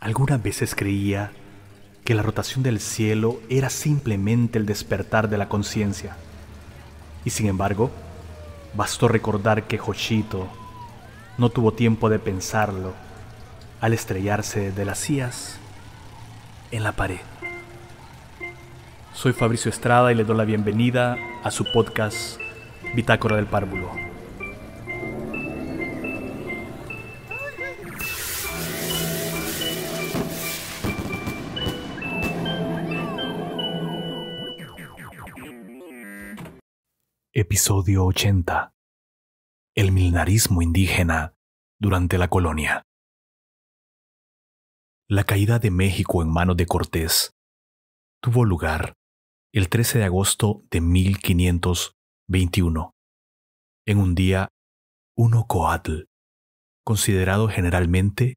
Algunas veces creía que la rotación del cielo era simplemente el despertar de la conciencia. Y sin embargo, bastó recordar que Joshito no tuvo tiempo de pensarlo al estrellarse de las sillas en la pared. Soy Fabricio Estrada y le doy la bienvenida a su podcast Bitácora del Párvulo. Episodio 80. El milenarismo indígena durante la colonia. La caída de México en manos de Cortés tuvo lugar el 13 de agosto de 1521, en un día uno coatl, considerado generalmente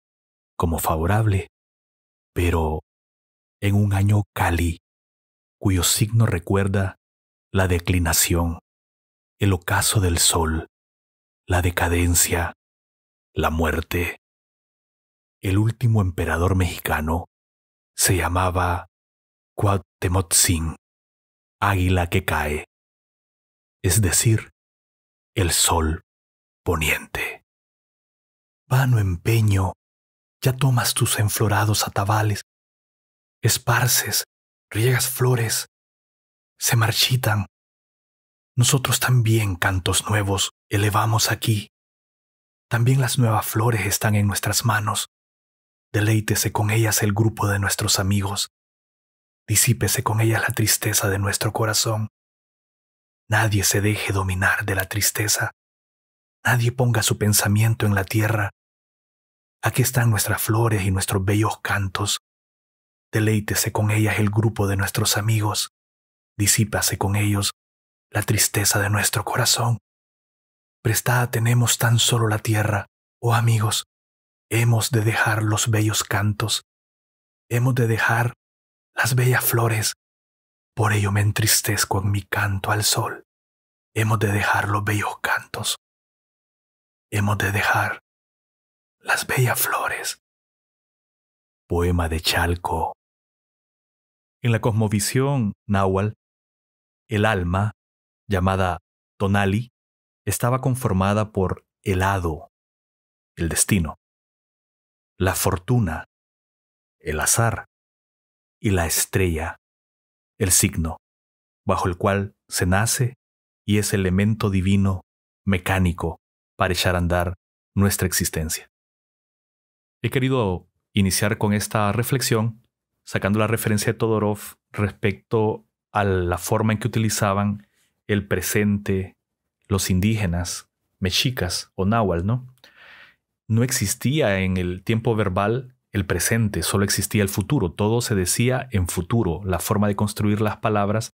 como favorable, pero en un año cali, cuyo signo recuerda la declinación, el ocaso del sol, la decadencia, la muerte. El último emperador mexicano se llamaba Cuauhtémoc águila que cae, es decir, el sol poniente. Vano empeño, ya tomas tus enflorados atavales, esparces, riegas flores, se marchitan, nosotros también cantos nuevos elevamos aquí. También las nuevas flores están en nuestras manos. Deleítese con ellas el grupo de nuestros amigos. Disípese con ellas la tristeza de nuestro corazón. Nadie se deje dominar de la tristeza. Nadie ponga su pensamiento en la tierra. Aquí están nuestras flores y nuestros bellos cantos. Deleítese con ellas el grupo de nuestros amigos. Disípase con ellos la tristeza de nuestro corazón. Prestada tenemos tan solo la tierra, oh amigos, hemos de dejar los bellos cantos, hemos de dejar las bellas flores, por ello me entristezco en mi canto al sol, hemos de dejar los bellos cantos, hemos de dejar las bellas flores. Poema de Chalco. En la cosmovisión náhuatl, el alma llamada Tonali, estaba conformada por el hado, el destino, la fortuna, el azar y la estrella, el signo, bajo el cual se nace y es elemento divino, mecánico, para echar a andar nuestra existencia. He querido iniciar con esta reflexión sacando la referencia de Todorov respecto a la forma en que utilizaban el presente, los indígenas, mexicas o náhuatl, ¿no? No existía en el tiempo verbal el presente, solo existía el futuro, todo se decía en futuro, la forma de construir las palabras,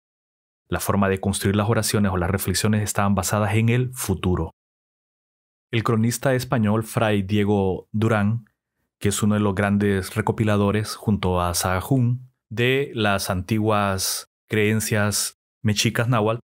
la forma de construir las oraciones o las reflexiones estaban basadas en el futuro. El cronista español Fray Diego Durán, que es uno de los grandes recopiladores junto a Sahagún de las antiguas creencias mexicas náhuatl,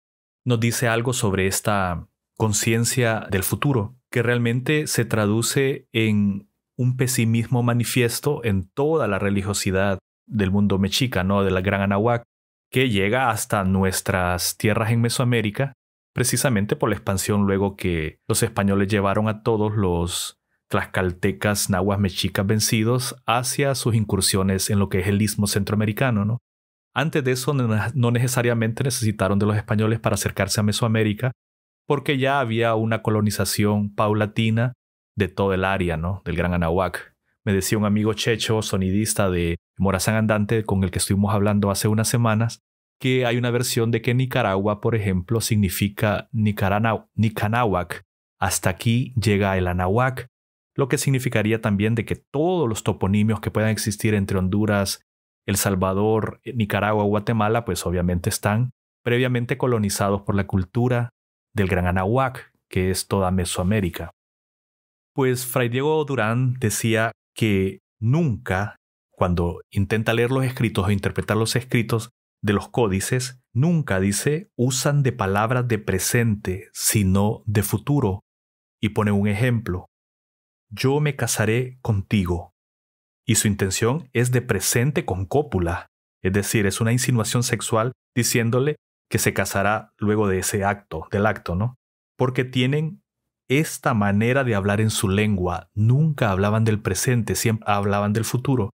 nos dice algo sobre esta conciencia del futuro, que realmente se traduce en un pesimismo manifiesto en toda la religiosidad del mundo mexica, ¿no? de la Gran Anahuac, que llega hasta nuestras tierras en Mesoamérica, precisamente por la expansión luego que los españoles llevaron a todos los tlaxcaltecas, nahuas, mexicas vencidos hacia sus incursiones en lo que es el istmo centroamericano, ¿no? Antes de eso no necesariamente necesitaron de los españoles para acercarse a Mesoamérica, porque ya había una colonización paulatina de todo el área, ¿no? Del Gran Anahuac. Me decía un amigo checho, sonidista de Morazán Andante, con el que estuvimos hablando hace unas semanas, que hay una versión de que Nicaragua, por ejemplo, significa Nicanahuac. Hasta aquí llega el Anahuac, lo que significaría también de que todos los toponimios que puedan existir entre Honduras el Salvador, eh, Nicaragua, Guatemala, pues obviamente están previamente colonizados por la cultura del Gran Anahuac, que es toda Mesoamérica. Pues Fray Diego Durán decía que nunca, cuando intenta leer los escritos o interpretar los escritos de los códices, nunca dice usan de palabras de presente, sino de futuro. Y pone un ejemplo. Yo me casaré contigo, y su intención es de presente con cópula, es decir, es una insinuación sexual diciéndole que se casará luego de ese acto, del acto, ¿no? Porque tienen esta manera de hablar en su lengua, nunca hablaban del presente, siempre hablaban del futuro.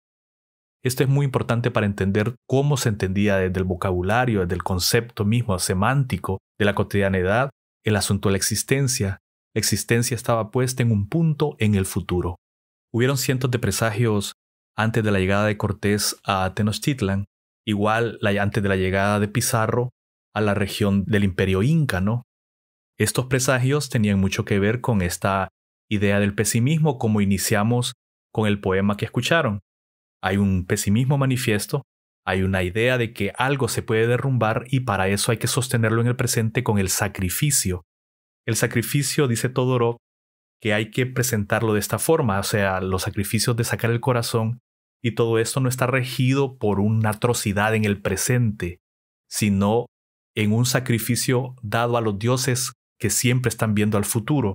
Esto es muy importante para entender cómo se entendía desde el vocabulario, desde el concepto mismo semántico de la cotidianidad, el asunto de la existencia. La existencia estaba puesta en un punto en el futuro. Hubieron cientos de presagios antes de la llegada de Cortés a Tenochtitlan, igual antes de la llegada de Pizarro a la región del imperio inca, ¿no? Estos presagios tenían mucho que ver con esta idea del pesimismo como iniciamos con el poema que escucharon. Hay un pesimismo manifiesto, hay una idea de que algo se puede derrumbar y para eso hay que sostenerlo en el presente con el sacrificio. El sacrificio, dice Todorov, que hay que presentarlo de esta forma, o sea, los sacrificios de sacar el corazón y todo esto no está regido por una atrocidad en el presente, sino en un sacrificio dado a los dioses que siempre están viendo al futuro.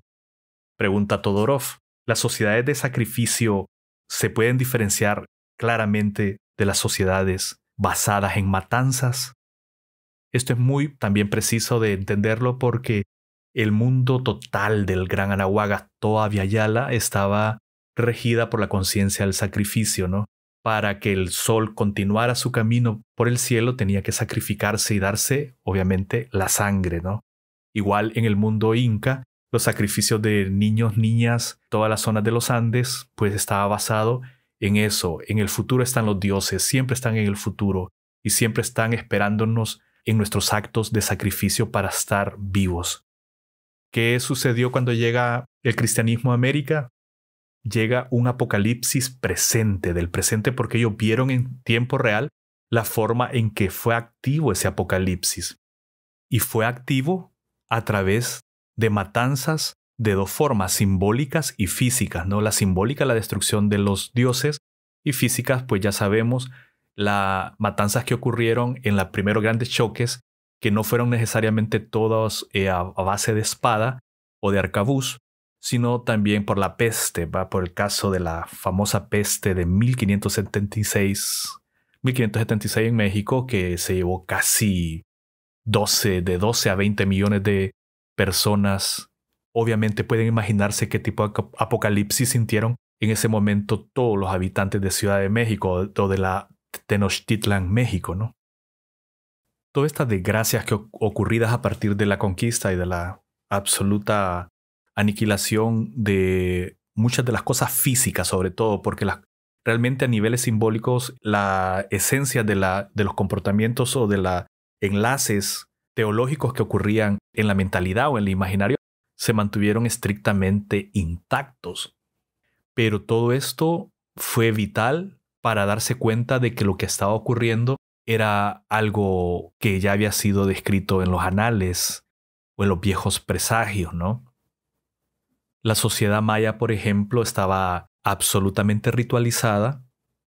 Pregunta Todorov, ¿las sociedades de sacrificio se pueden diferenciar claramente de las sociedades basadas en matanzas? Esto es muy también preciso de entenderlo porque el mundo total del gran Anahuaga Toa Vyayala estaba regida por la conciencia del sacrificio, ¿no? Para que el sol continuara su camino por el cielo tenía que sacrificarse y darse, obviamente, la sangre, ¿no? Igual en el mundo inca, los sacrificios de niños, niñas, toda la zona de los Andes, pues estaba basado en eso. En el futuro están los dioses, siempre están en el futuro y siempre están esperándonos en nuestros actos de sacrificio para estar vivos. ¿Qué sucedió cuando llega el cristianismo a América? Llega un apocalipsis presente, del presente, porque ellos vieron en tiempo real la forma en que fue activo ese apocalipsis. Y fue activo a través de matanzas de dos formas, simbólicas y físicas, ¿no? La simbólica, la destrucción de los dioses, y físicas, pues ya sabemos, las matanzas que ocurrieron en los primeros grandes choques que no fueron necesariamente todos eh, a, base de espada o de arcabuz, sino también por la peste, va por el caso de la famosa peste de 1576, 1576 en México, que se llevó casi 12, de 12 a 20 millones de personas. Obviamente pueden imaginarse qué tipo de apocalipsis sintieron en ese momento todos los habitantes de Ciudad de México o de la Tenochtitlan, México, ¿no? todas estas desgracias que ocurridas a partir de la conquista y de la absoluta aniquilación de muchas de las cosas físicas, sobre todo, porque las, realmente a niveles simbólicos la esencia de, la, de los comportamientos o de los enlaces teológicos que ocurrían en la mentalidad o en el imaginario se mantuvieron estrictamente intactos. Pero todo esto fue vital para darse cuenta de que lo que estaba ocurriendo era algo que ya había sido descrito en los anales o en los viejos presagios, ¿no? La sociedad maya, por ejemplo, estaba absolutamente ritualizada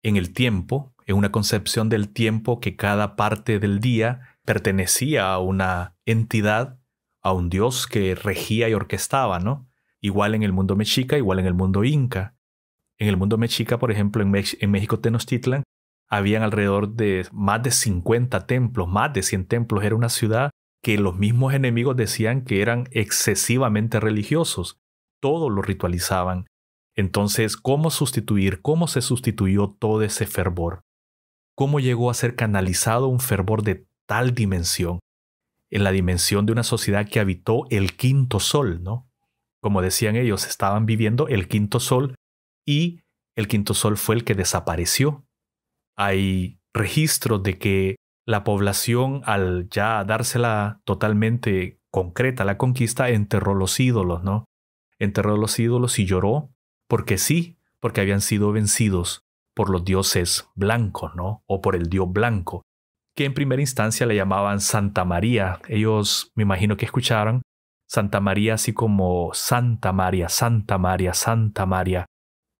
en el tiempo, en una concepción del tiempo que cada parte del día pertenecía a una entidad, a un dios que regía y orquestaba, ¿no? Igual en el mundo mexica, igual en el mundo inca. En el mundo mexica, por ejemplo, en, México Tenochtitlan, habían alrededor de más de 50 templos, más de 100 templos. Era una ciudad que los mismos enemigos decían que eran excesivamente religiosos. Todo lo ritualizaban. Entonces, ¿cómo sustituir? ¿Cómo se sustituyó todo ese fervor? ¿Cómo llegó a ser canalizado un fervor de tal dimensión? En la dimensión de una sociedad que habitó el quinto sol, ¿no? Como decían ellos, estaban viviendo el quinto sol y el quinto sol fue el que desapareció hay registros de que la población, al ya dársela totalmente concreta la conquista, enterró los ídolos, ¿no? Enterró los ídolos y lloró, porque sí, porque habían sido vencidos por los dioses blancos, ¿no? O por el dios blanco, que en primera instancia le llamaban Santa María. Ellos, me imagino que escucharon Santa María así como Santa María, Santa María, Santa María,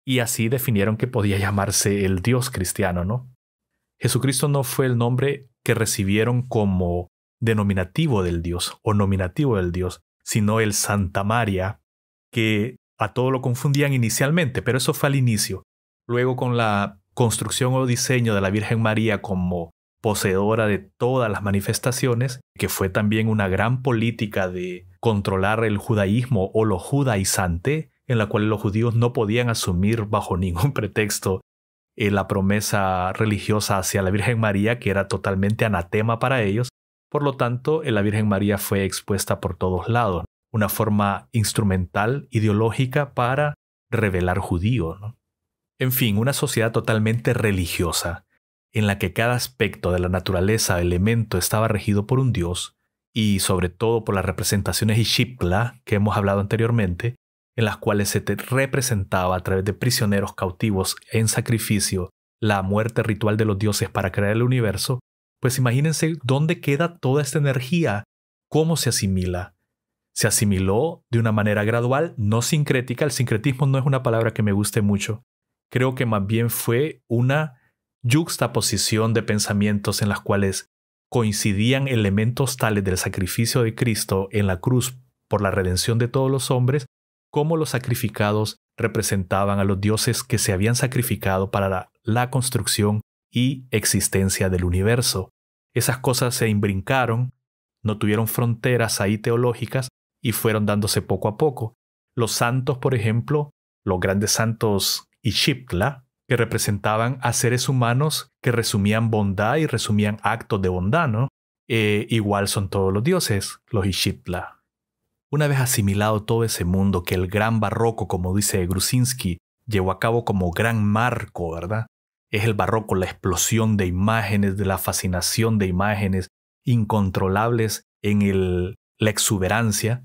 y así definieron que podía llamarse el Dios cristiano, ¿no? Jesucristo no fue el nombre que recibieron como denominativo del Dios o nominativo del Dios, sino el Santa María, que a todo lo confundían inicialmente, pero eso fue al inicio. Luego con la construcción o diseño de la Virgen María como poseedora de todas las manifestaciones, que fue también una gran política de controlar el judaísmo o lo judaizante, en la cual los judíos no podían asumir bajo ningún pretexto eh, la promesa religiosa hacia la Virgen María, que era totalmente anatema para ellos. Por lo tanto, eh, la Virgen María fue expuesta por todos lados, una forma instrumental, ideológica para revelar judío. En fin, una sociedad totalmente religiosa, en la que cada aspecto de la naturaleza, elemento, estaba regido por un dios, y sobre todo por las representaciones y shipla que hemos hablado anteriormente, en las cuales se te representaba a través de prisioneros cautivos en sacrificio la muerte ritual de los dioses para crear el universo, pues imagínense dónde queda toda esta energía, cómo se asimila. Se asimiló de una manera gradual, no sincrética. El sincretismo no es una palabra que me guste mucho. Creo que más bien fue una juxtaposición de pensamientos en las cuales coincidían elementos tales del sacrificio de Cristo en la cruz por la redención de todos los hombres, cómo los sacrificados representaban a los dioses que se habían sacrificado para la, construcción y existencia del universo. Esas cosas se imbrincaron, no tuvieron fronteras ahí teológicas y fueron dándose poco a poco. Los santos, por ejemplo, los grandes santos Ishiptla, que representaban a seres humanos que resumían bondad y resumían actos de bondad, ¿no? Eh, igual son todos los dioses, los Ishiptla. Una vez asimilado todo ese mundo que el gran barroco, como dice Grusinski, llevó a cabo como gran marco, ¿verdad? Es el barroco la explosión de imágenes, de la fascinación de imágenes incontrolables en el, la exuberancia.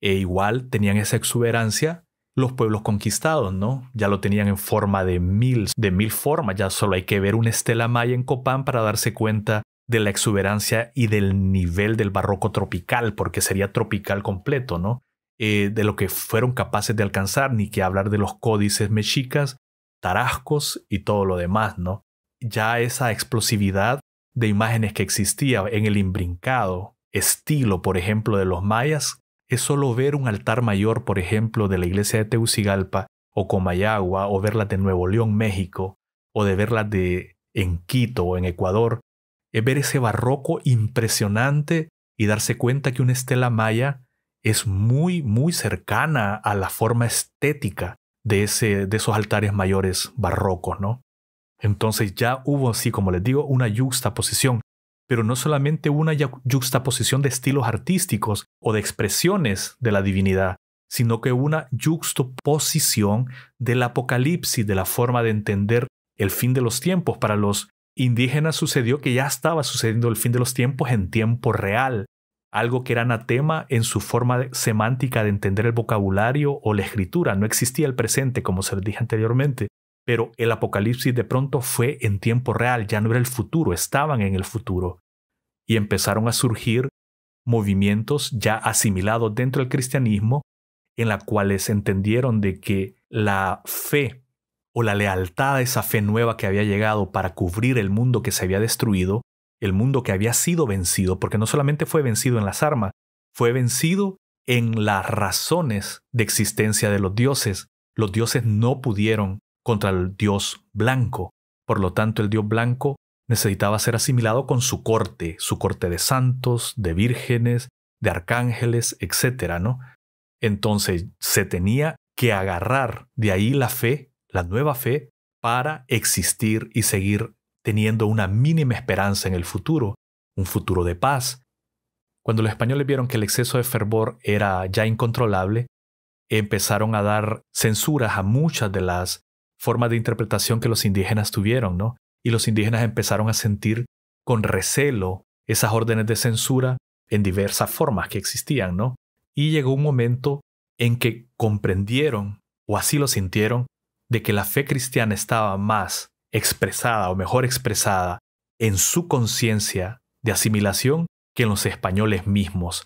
E igual tenían esa exuberancia los pueblos conquistados, ¿no? Ya lo tenían en forma de mil, de mil formas, ya solo hay que ver una estela maya en Copán para darse cuenta de la exuberancia y del nivel del barroco tropical, porque sería tropical completo, ¿no? Eh, de lo que fueron capaces de alcanzar, ni que hablar de los códices mexicas, tarascos y todo lo demás, ¿no? Ya esa explosividad de imágenes que existía en el imbrincado, estilo, por ejemplo, de los mayas, es solo ver un altar mayor, por ejemplo, de la iglesia de Teucigalpa o Comayagua, o verlas de Nuevo León, México, o de verlas de en Quito o en Ecuador, es eh, ver ese barroco impresionante y darse cuenta que una estela maya es muy, muy cercana a la forma estética de, ese, de esos altares mayores barrocos, ¿no? Entonces ya hubo, así como les digo, una juxtaposición, pero no solamente una juxtaposición de estilos artísticos o de expresiones de la divinidad, sino que una juxtaposición del apocalipsis, de la forma de entender el fin de los tiempos para los indígena sucedió que ya estaba sucediendo el fin de los tiempos en tiempo real, algo que era anatema en su forma semántica de entender el vocabulario o la escritura, no existía el presente como se les dije anteriormente, pero el apocalipsis de pronto fue en tiempo real, ya no era el futuro, estaban en el futuro. Y empezaron a surgir movimientos ya asimilados dentro del cristianismo en la cuales entendieron de que la fe o la lealtad a esa fe nueva que había llegado para cubrir el mundo que se había destruido, el mundo que había sido vencido, porque no solamente fue vencido en las armas, fue vencido en las razones de existencia de los dioses. Los dioses no pudieron contra el dios blanco. Por lo tanto, el dios blanco necesitaba ser asimilado con su corte, su corte de santos, de vírgenes, de arcángeles, etc. ¿no? Entonces se tenía que agarrar de ahí la fe la nueva fe para existir y seguir teniendo una mínima esperanza en el futuro, un futuro de paz. Cuando los españoles vieron que el exceso de fervor era ya incontrolable, empezaron a dar censuras a muchas de las formas de interpretación que los indígenas tuvieron, ¿no? Y los indígenas empezaron a sentir con recelo esas órdenes de censura en diversas formas que existían, ¿no? Y llegó un momento en que comprendieron, o así lo sintieron, de que la fe cristiana estaba más expresada o mejor expresada en su conciencia de asimilación que en los españoles mismos.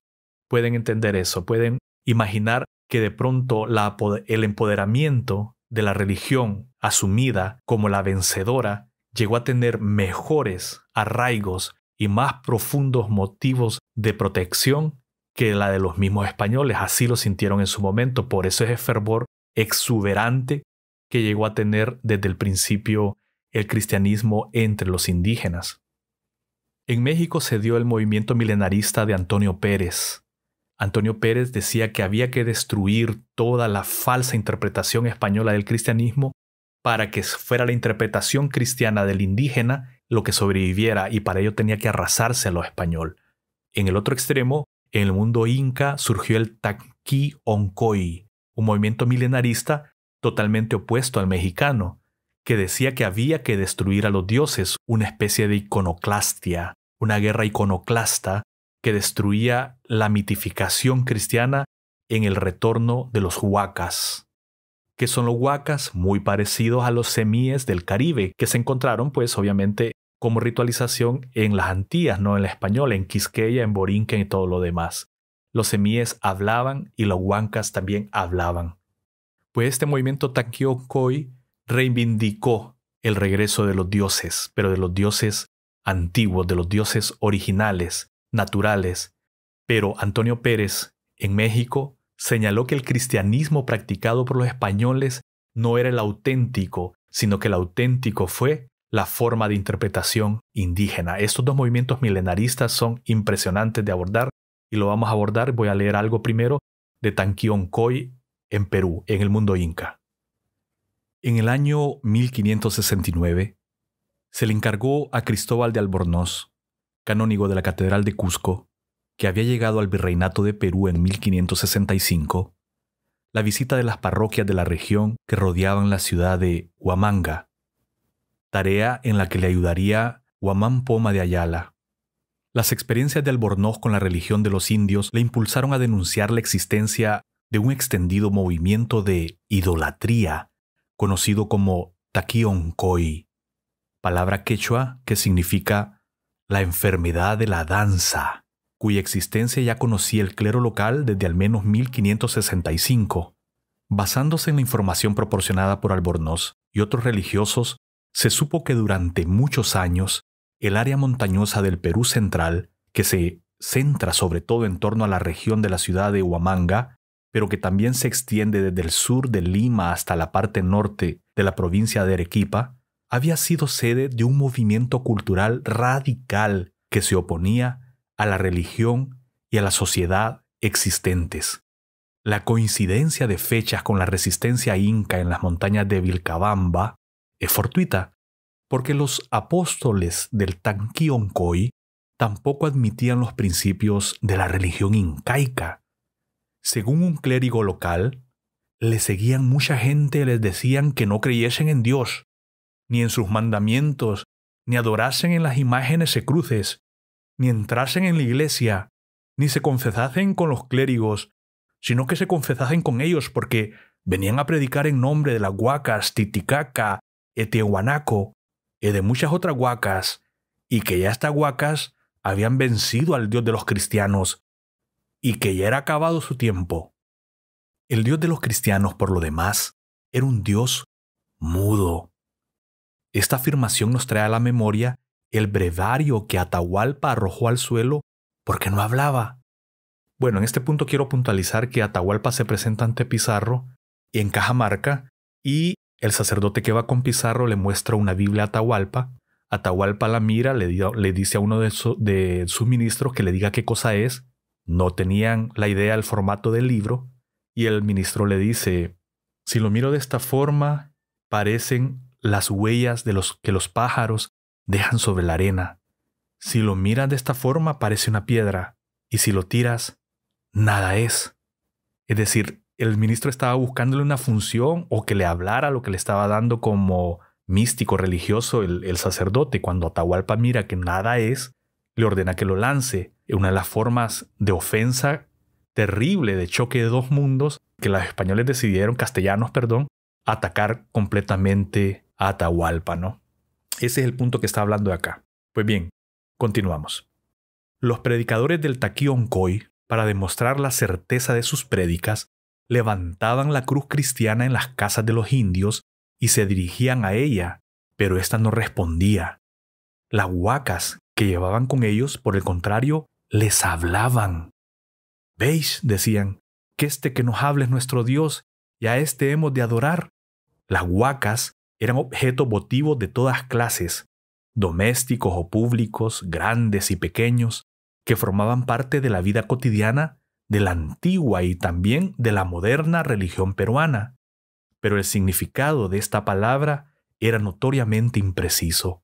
Pueden entender eso, pueden imaginar que de pronto el empoderamiento de la religión asumida como la vencedora llegó a tener mejores arraigos y más profundos motivos de protección que la de los mismos españoles. Así lo sintieron en su momento. Por eso ese fervor exuberante que llegó a tener desde el principio el cristianismo entre los indígenas. En México se dio el movimiento milenarista de Antonio Pérez. Antonio Pérez decía que había que destruir toda la falsa interpretación española del cristianismo para que fuera la interpretación cristiana del indígena lo que sobreviviera y para ello tenía que arrasarse a lo español. En el otro extremo, en el mundo inca surgió el Taqui Oncoy, un movimiento milenarista totalmente opuesto al mexicano, que decía que había que destruir a los dioses, una especie de iconoclastia, una guerra iconoclasta que destruía la mitificación cristiana en el retorno de los huacas, que son los huacas muy parecidos a los semíes del Caribe, que se encontraron pues obviamente como ritualización en las Antillas, no en la española, en Quisqueya, en Borinquen y todo lo demás. Los semíes hablaban y los huancas también hablaban pues este movimiento Taquio-Koi reivindicó el regreso de los dioses, pero de los dioses antiguos, de los dioses originales, naturales. Pero Antonio Pérez, en México, señaló que el cristianismo practicado por los españoles no era el auténtico, sino que el auténtico fue la forma de interpretación indígena. Estos dos movimientos milenaristas son impresionantes de abordar y lo vamos a abordar. Voy a leer algo primero de Tanquion koi en Perú, en el mundo inca. En el año 1569, se le encargó a Cristóbal de Albornoz, canónigo de la Catedral de Cusco, que había llegado al Virreinato de Perú en 1565, la visita de las parroquias de la región que rodeaban la ciudad de Huamanga, tarea en la que le ayudaría Huamán Poma de Ayala. Las experiencias de Albornoz con la religión de los indios le impulsaron a denunciar la existencia de un extendido movimiento de idolatría conocido como taquionkoi, palabra quechua que significa la enfermedad de la danza, cuya existencia ya conocía el clero local desde al menos 1565. Basándose en la información proporcionada por Albornoz y otros religiosos, se supo que durante muchos años el área montañosa del Perú central, que se centra sobre todo en torno a la región de la ciudad de Huamanga, pero que también se extiende desde el sur de Lima hasta la parte norte de la provincia de Arequipa, había sido sede de un movimiento cultural radical que se oponía a la religión y a la sociedad existentes. La coincidencia de fechas con la resistencia inca en las montañas de Vilcabamba es fortuita, porque los apóstoles del Tanquioncoy tampoco admitían los principios de la religión incaica, según un clérigo local, le seguían mucha gente y les decían que no creyesen en Dios, ni en sus mandamientos, ni adorasen en las imágenes cruces, ni entrasen en la iglesia, ni se confesasen con los clérigos, sino que se confesasen con ellos porque venían a predicar en nombre de las huacas Titicaca, Etihuanaco, y de muchas otras huacas, y que ya estas huacas habían vencido al Dios de los cristianos y que ya era acabado su tiempo. El Dios de los cristianos, por lo demás, era un Dios mudo. Esta afirmación nos trae a la memoria el brevario que Atahualpa arrojó al suelo porque no hablaba. Bueno, en este punto quiero puntualizar que Atahualpa se presenta ante Pizarro en Cajamarca y el sacerdote que va con Pizarro le muestra una Biblia a Atahualpa. Atahualpa la mira, le, dice a uno de sus ministros que le diga qué cosa es no tenían la idea del formato del libro y el ministro le dice, si lo miro de esta forma, parecen las huellas de los que los pájaros dejan sobre la arena. Si lo miras de esta forma, parece una piedra, y si lo tiras, nada es. Es decir, el ministro estaba buscándole una función o que le hablara lo que le estaba dando como místico religioso el sacerdote. Cuando Atahualpa mira que nada es, le ordena que lo lance. Una de las formas de ofensa terrible, de choque de dos mundos, que los españoles decidieron, castellanos, perdón, atacar completamente a Atahualpa, ¿no? Ese es el punto que está hablando de acá. Pues bien, continuamos. Los predicadores del Taquioncoy, para demostrar la certeza de sus prédicas, levantaban la cruz cristiana en las casas de los indios y se dirigían a ella, pero ésta no respondía. Las huacas, que llevaban con ellos, por el contrario, les hablaban. Veis, decían, que este que nos habla es nuestro Dios, y a este hemos de adorar. Las huacas eran objeto votivo de todas clases, domésticos o públicos, grandes y pequeños, que formaban parte de la vida cotidiana de la antigua y también de la moderna religión peruana. Pero el significado de esta palabra era notoriamente impreciso.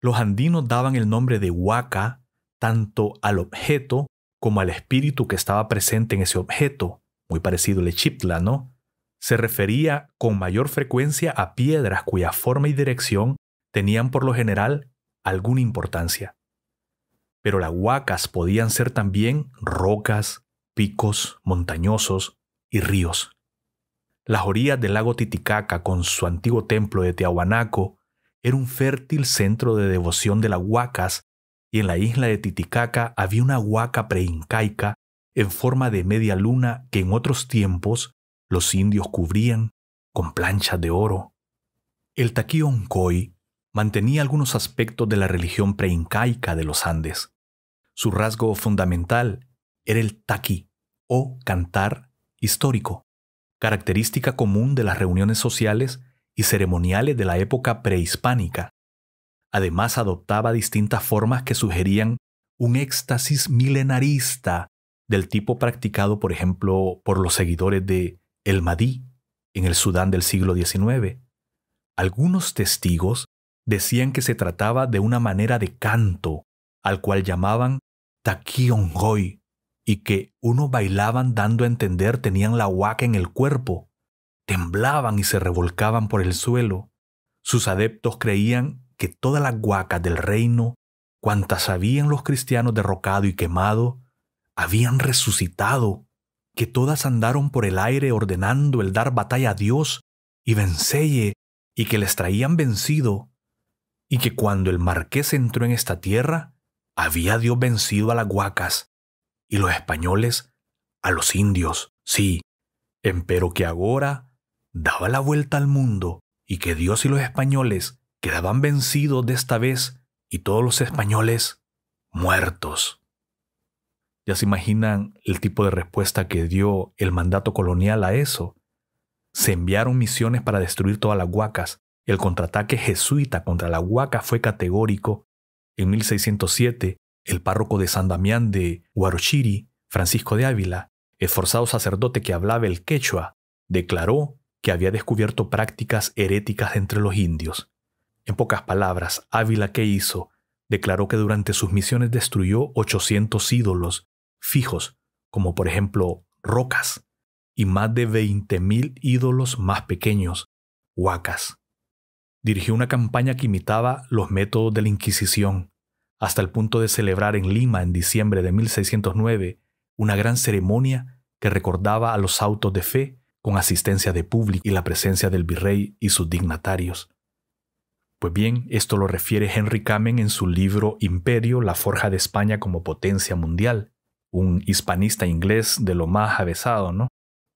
Los andinos daban el nombre de huaca tanto al objeto como al espíritu que estaba presente en ese objeto, muy parecido al echiptla, ¿no? Se refería con mayor frecuencia a piedras cuya forma y dirección tenían por lo general alguna importancia. Pero las huacas podían ser también rocas, picos montañosos y ríos. Las orillas del lago Titicaca, con su antiguo templo de Tiahuanaco, era un fértil centro de devoción de las huacas y en la isla de Titicaca había una huaca preincaica en forma de media luna que en otros tiempos los indios cubrían con planchas de oro. El Oncoy mantenía algunos aspectos de la religión preincaica de los Andes. Su rasgo fundamental era el taqui o cantar histórico, característica común de las reuniones sociales y ceremoniales de la época prehispánica. Además adoptaba distintas formas que sugerían un éxtasis milenarista del tipo practicado, por ejemplo, por los seguidores de El Madí en el Sudán del siglo XIX. Algunos testigos decían que se trataba de una manera de canto, al cual llamaban taquiongoy, y que uno bailaban dando a entender tenían la huaca en el cuerpo, temblaban y se revolcaban por el suelo. Sus adeptos creían que todas las guacas del reino, cuantas habían los cristianos derrocado y quemado, habían resucitado, que todas andaron por el aire ordenando el dar batalla a Dios y vencelle, y que les traían vencido, y que cuando el marqués entró en esta tierra, había Dios vencido a las guacas, y los españoles a los indios, sí, empero que ahora daba la vuelta al mundo y que Dios y los españoles quedaban vencidos de esta vez y todos los españoles muertos. Ya se imaginan el tipo de respuesta que dio el mandato colonial a eso. Se enviaron misiones para destruir todas las huacas. El contraataque jesuita contra la huaca fue categórico. En 1607, el párroco de San Damián de Huarochiri, Francisco de Ávila, esforzado sacerdote que hablaba el quechua, declaró que había descubierto prácticas heréticas entre los indios. En pocas palabras, Ávila que hizo, declaró que durante sus misiones destruyó 800 ídolos fijos, como por ejemplo rocas, y más de 20.000 ídolos más pequeños, huacas. Dirigió una campaña que imitaba los métodos de la Inquisición, hasta el punto de celebrar en Lima en diciembre de 1609 una gran ceremonia que recordaba a los autos de fe con asistencia de público y la presencia del virrey y sus dignatarios. Pues bien, esto lo refiere Henry Kamen en su libro Imperio, la forja de España como potencia mundial, un hispanista inglés de lo más avesado, ¿no?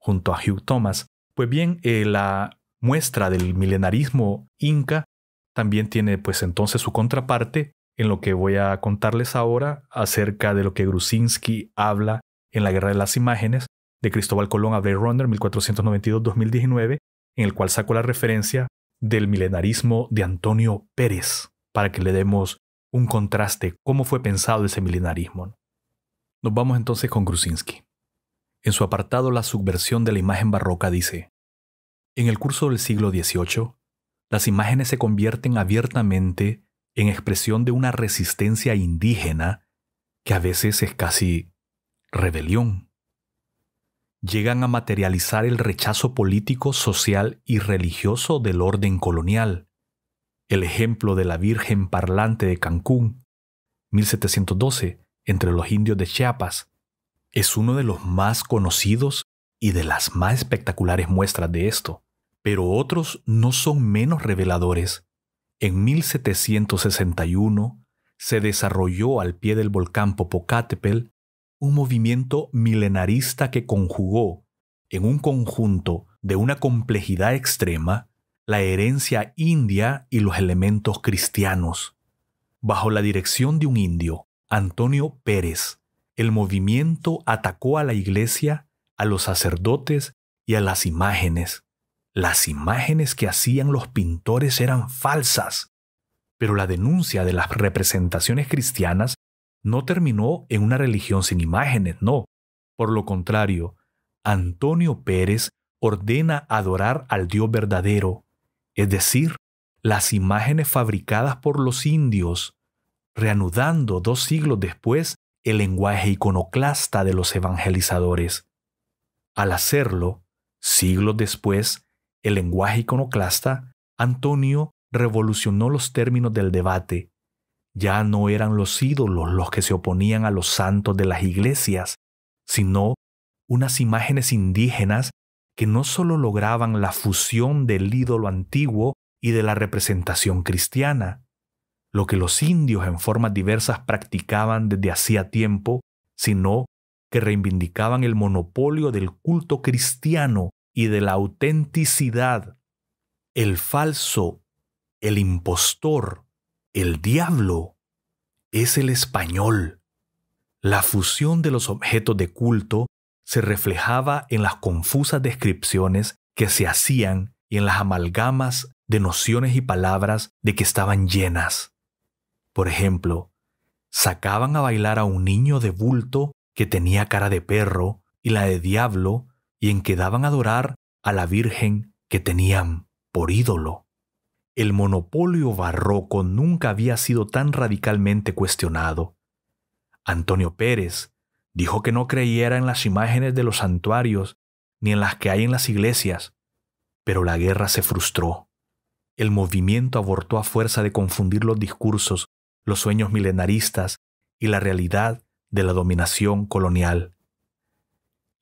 Junto a Hugh Thomas. Pues bien, eh, la muestra del milenarismo inca también tiene pues entonces su contraparte en lo que voy a contarles ahora acerca de lo que Grusinski habla en la Guerra de las Imágenes de Cristóbal Colón a Blade Runner 1492-2019, en el cual saco la referencia del milenarismo de Antonio Pérez, para que le demos un contraste, cómo fue pensado ese milenarismo. Nos vamos entonces con Grusinski. En su apartado La subversión de la imagen barroca dice, En el curso del siglo XVIII, las imágenes se convierten abiertamente en expresión de una resistencia indígena que a veces es casi rebelión llegan a materializar el rechazo político, social y religioso del orden colonial. El ejemplo de la Virgen Parlante de Cancún, 1712, entre los indios de Chiapas, es uno de los más conocidos y de las más espectaculares muestras de esto, pero otros no son menos reveladores. En 1761 se desarrolló al pie del volcán Popocatépetl un movimiento milenarista que conjugó en un conjunto de una complejidad extrema la herencia india y los elementos cristianos. Bajo la dirección de un indio, Antonio Pérez, el movimiento atacó a la iglesia, a los sacerdotes y a las imágenes. Las imágenes que hacían los pintores eran falsas, pero la denuncia de las representaciones cristianas no terminó en una religión sin imágenes, no. Por lo contrario, Antonio Pérez ordena adorar al Dios verdadero, es decir, las imágenes fabricadas por los indios, reanudando dos siglos después el lenguaje iconoclasta de los evangelizadores. Al hacerlo, siglos después, el lenguaje iconoclasta, Antonio revolucionó los términos del debate, ya no eran los ídolos los que se oponían a los santos de las iglesias, sino unas imágenes indígenas que no solo lograban la fusión del ídolo antiguo y de la representación cristiana, lo que los indios en formas diversas practicaban desde hacía tiempo, sino que reivindicaban el monopolio del culto cristiano y de la autenticidad. El falso, el impostor, el diablo es el español. La fusión de los objetos de culto se reflejaba en las confusas descripciones que se hacían y en las amalgamas de nociones y palabras de que estaban llenas. Por ejemplo, sacaban a bailar a un niño de bulto que tenía cara de perro y la de diablo y en que daban a adorar a la Virgen que tenían por ídolo el monopolio barroco nunca había sido tan radicalmente cuestionado. Antonio Pérez dijo que no creyera en las imágenes de los santuarios ni en las que hay en las iglesias, pero la guerra se frustró. El movimiento abortó a fuerza de confundir los discursos, los sueños milenaristas y la realidad de la dominación colonial.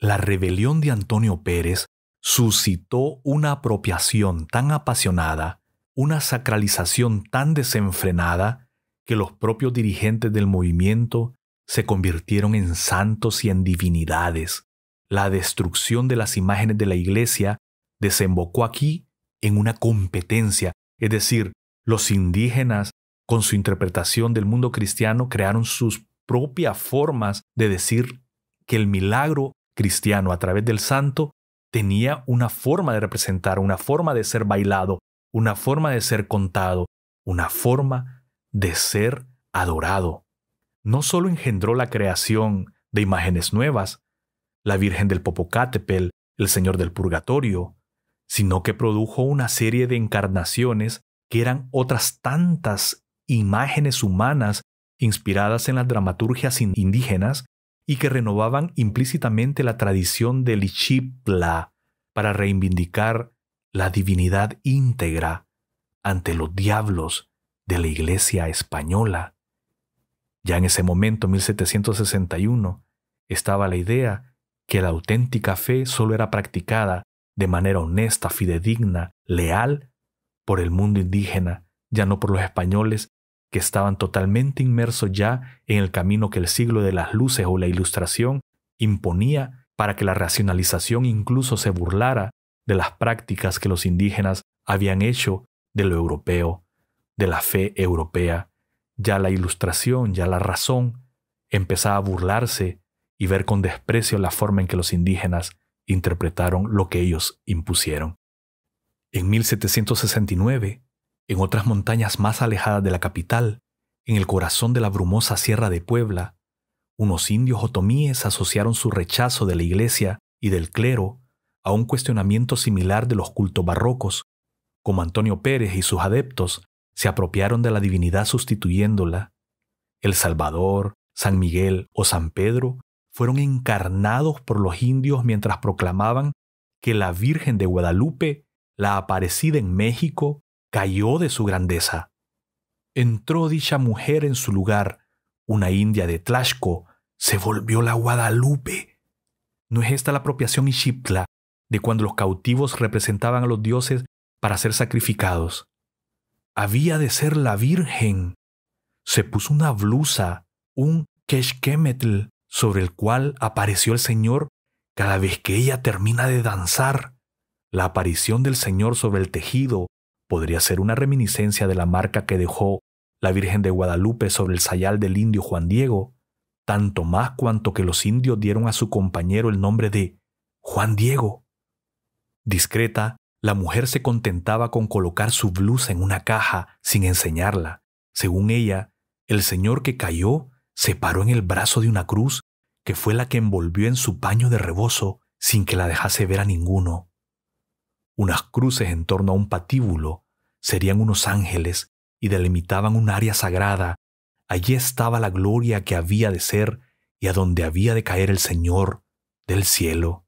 La rebelión de Antonio Pérez suscitó una apropiación tan apasionada una sacralización tan desenfrenada que los propios dirigentes del movimiento se convirtieron en santos y en divinidades. La destrucción de las imágenes de la iglesia desembocó aquí en una competencia, es decir, los indígenas con su interpretación del mundo cristiano crearon sus propias formas de decir que el milagro cristiano a través del santo tenía una forma de representar, una forma de ser bailado, una forma de ser contado, una forma de ser adorado. No solo engendró la creación de imágenes nuevas, la Virgen del Popocatépetl, el Señor del Purgatorio, sino que produjo una serie de encarnaciones que eran otras tantas imágenes humanas inspiradas en las dramaturgias indígenas y que renovaban implícitamente la tradición del Ichipla para reivindicar la divinidad íntegra ante los diablos de la iglesia española. Ya en ese momento, 1761, estaba la idea que la auténtica fe solo era practicada de manera honesta, fidedigna, leal, por el mundo indígena, ya no por los españoles, que estaban totalmente inmersos ya en el camino que el siglo de las luces o la ilustración imponía para que la racionalización incluso se burlara de las prácticas que los indígenas habían hecho de lo europeo, de la fe europea. Ya la ilustración, ya la razón empezaba a burlarse y ver con desprecio la forma en que los indígenas interpretaron lo que ellos impusieron. En 1769, en otras montañas más alejadas de la capital, en el corazón de la brumosa Sierra de Puebla, unos indios otomíes asociaron su rechazo de la iglesia y del clero a un cuestionamiento similar de los cultos barrocos, como Antonio Pérez y sus adeptos se apropiaron de la divinidad sustituyéndola. El Salvador, San Miguel o San Pedro fueron encarnados por los indios mientras proclamaban que la Virgen de Guadalupe, la aparecida en México, cayó de su grandeza. Entró dicha mujer en su lugar, una india de Tlaxco, se volvió la Guadalupe. ¿No es esta la apropiación de cuando los cautivos representaban a los dioses para ser sacrificados. Había de ser la Virgen. Se puso una blusa, un keshkemetl, sobre el cual apareció el Señor cada vez que ella termina de danzar. La aparición del Señor sobre el tejido podría ser una reminiscencia de la marca que dejó la Virgen de Guadalupe sobre el sayal del indio Juan Diego, tanto más cuanto que los indios dieron a su compañero el nombre de Juan Diego. Discreta, la mujer se contentaba con colocar su blusa en una caja sin enseñarla. Según ella, el señor que cayó se paró en el brazo de una cruz que fue la que envolvió en su paño de rebozo sin que la dejase ver a ninguno. Unas cruces en torno a un patíbulo serían unos ángeles y delimitaban un área sagrada. Allí estaba la gloria que había de ser y a donde había de caer el Señor del cielo.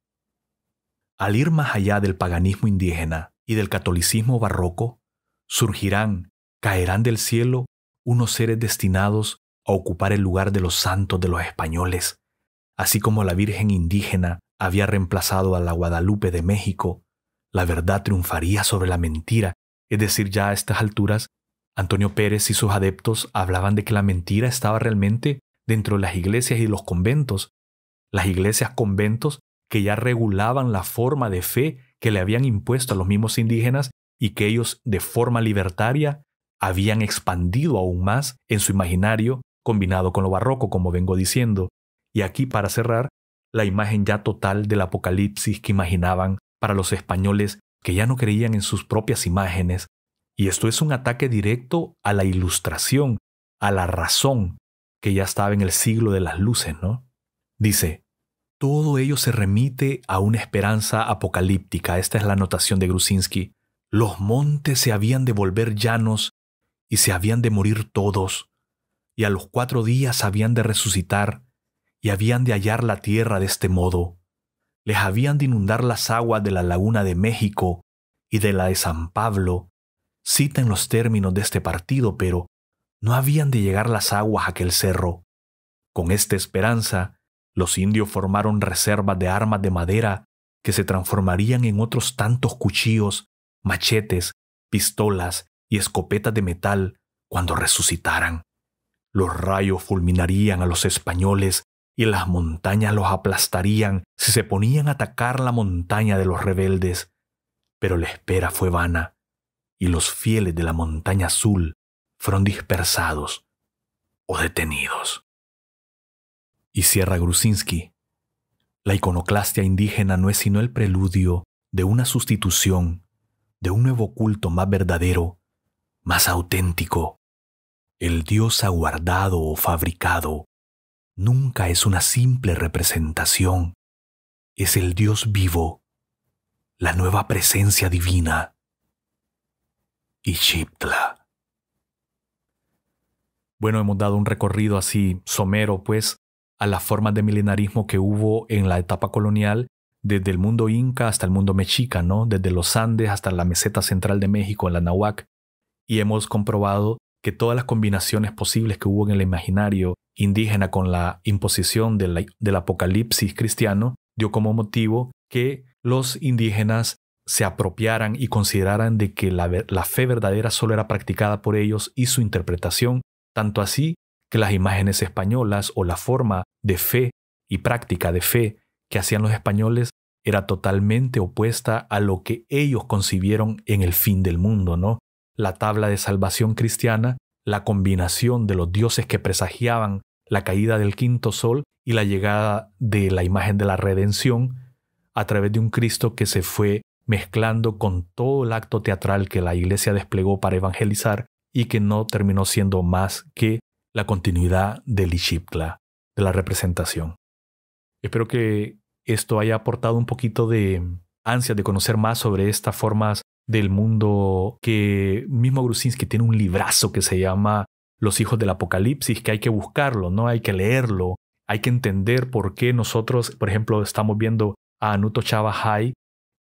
Al ir más allá del paganismo indígena y del catolicismo barroco, surgirán, caerán del cielo unos seres destinados a ocupar el lugar de los santos de los españoles, así como la Virgen indígena había reemplazado a la Guadalupe de México, la verdad triunfaría sobre la mentira, es decir, ya a estas alturas, Antonio Pérez y sus adeptos hablaban de que la mentira estaba realmente dentro de las iglesias y los conventos. Las iglesias conventos que ya regulaban la forma de fe que le habían impuesto a los mismos indígenas y que ellos de forma libertaria habían expandido aún más en su imaginario combinado con lo barroco, como vengo diciendo. Y aquí, para cerrar, la imagen ya total del apocalipsis que imaginaban para los españoles que ya no creían en sus propias imágenes. Y esto es un ataque directo a la ilustración, a la razón, que ya estaba en el siglo de las luces, ¿no? Dice, todo ello se remite a una esperanza apocalíptica. Esta es la anotación de Grusinski. Los montes se habían de volver llanos y se habían de morir todos, y a los cuatro días habían de resucitar y habían de hallar la tierra de este modo. Les habían de inundar las aguas de la laguna de México y de la de San Pablo. Citen los términos de este partido, pero no habían de llegar las aguas a aquel cerro. Con esta esperanza, los indios formaron reservas de armas de madera que se transformarían en otros tantos cuchillos, machetes, pistolas y escopetas de metal cuando resucitaran. Los rayos fulminarían a los españoles y las montañas los aplastarían si se ponían a atacar la montaña de los rebeldes. Pero la espera fue vana, y los fieles de la montaña azul fueron dispersados o detenidos y Sierra Grusinski. La iconoclastia indígena no es sino el preludio de una sustitución, de un nuevo culto más verdadero, más auténtico. El dios aguardado o fabricado nunca es una simple representación, es el dios vivo, la nueva presencia divina. Y Bueno, hemos dado un recorrido así somero, pues, a las formas de milenarismo que hubo en la etapa colonial, desde el mundo inca hasta el mundo mexica, desde los Andes hasta la meseta central de México, en la Nahuac, y hemos comprobado que todas las combinaciones posibles que hubo en el imaginario indígena con la imposición del apocalipsis cristiano dio como motivo que los indígenas se apropiaran y consideraran de que la, la fe verdadera solo era practicada por ellos y su interpretación, tanto así que las imágenes españolas o la forma de fe y práctica de fe que hacían los españoles era totalmente opuesta a lo que ellos concibieron en el fin del mundo, ¿no? La tabla de salvación cristiana, la combinación de los dioses que presagiaban la caída del quinto sol y la llegada de la imagen de la redención a través de un Cristo que se fue mezclando con todo el acto teatral que la iglesia desplegó para evangelizar y que no terminó siendo más que la continuidad del Ishiptla, de la representación. Espero que esto haya aportado un poquito de ansia de conocer más sobre estas formas del mundo que mismo Grusinski tiene un librazo que se llama Los hijos del apocalipsis, que hay que buscarlo, no hay que leerlo, hay que entender por qué nosotros, por ejemplo, estamos viendo a Anuto Chavajay,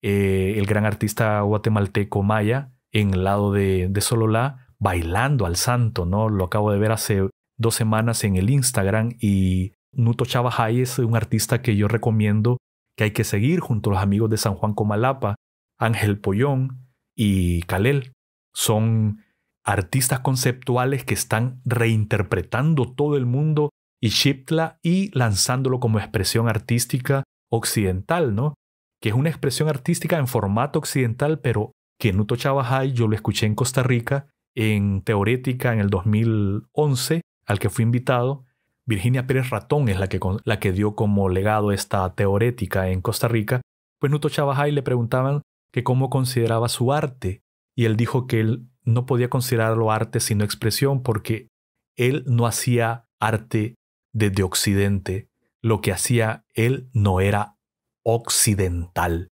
eh, el gran artista guatemalteco maya, en el lado de, de Sololá, bailando al santo, ¿no? Lo acabo de ver hace dos semanas en el Instagram y Nuto Chavajay es un artista que yo recomiendo que hay que seguir junto a los amigos de San Juan Comalapa, Ángel Pollón y Kalel. Son artistas conceptuales que están reinterpretando todo el mundo y Shiptla y lanzándolo como expresión artística occidental, ¿no? Que es una expresión artística en formato occidental, pero que Nuto Chavajay yo lo escuché en Costa Rica en Teorética en el 2011 al que fui invitado. Virginia Pérez Ratón es la que, la que dio como legado esta teorética en Costa Rica. Pues Nuto y le preguntaban que cómo consideraba su arte y él dijo que él no podía considerarlo arte sino expresión porque él no hacía arte desde Occidente, lo que hacía él no era occidental.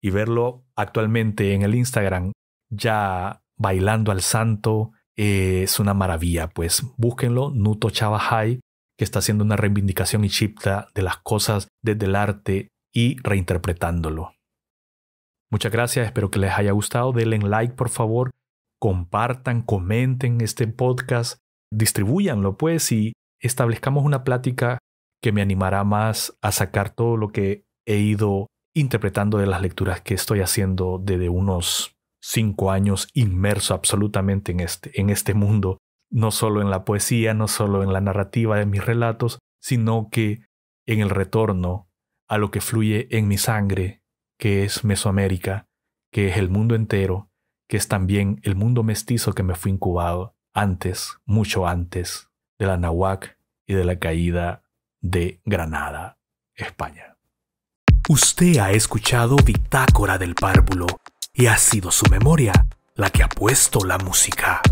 Y verlo actualmente en el Instagram ya bailando al santo, eh, es una maravilla, pues búsquenlo, Nuto Chavajay, que está haciendo una reivindicación chipta de las cosas desde el arte y reinterpretándolo. Muchas gracias, espero que les haya gustado, denle like por favor, compartan, comenten este podcast, distribuyanlo pues y establezcamos una plática que me animará más a sacar todo lo que he ido interpretando de las lecturas que estoy haciendo desde unos cinco años inmerso absolutamente en este, en este mundo, no solo en la poesía, no solo en la narrativa de mis relatos, sino que en el retorno a lo que fluye en mi sangre, que es Mesoamérica, que es el mundo entero, que es también el mundo mestizo que me fue incubado antes, mucho antes, de la Nahuac y de la caída de Granada, España. Usted ha escuchado Bitácora del Párvulo y ha sido su memoria la que ha puesto la música.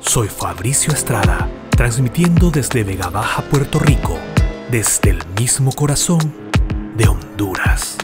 Soy Fabricio Estrada, transmitiendo desde Vega Baja, Puerto Rico, desde el mismo corazón de Honduras.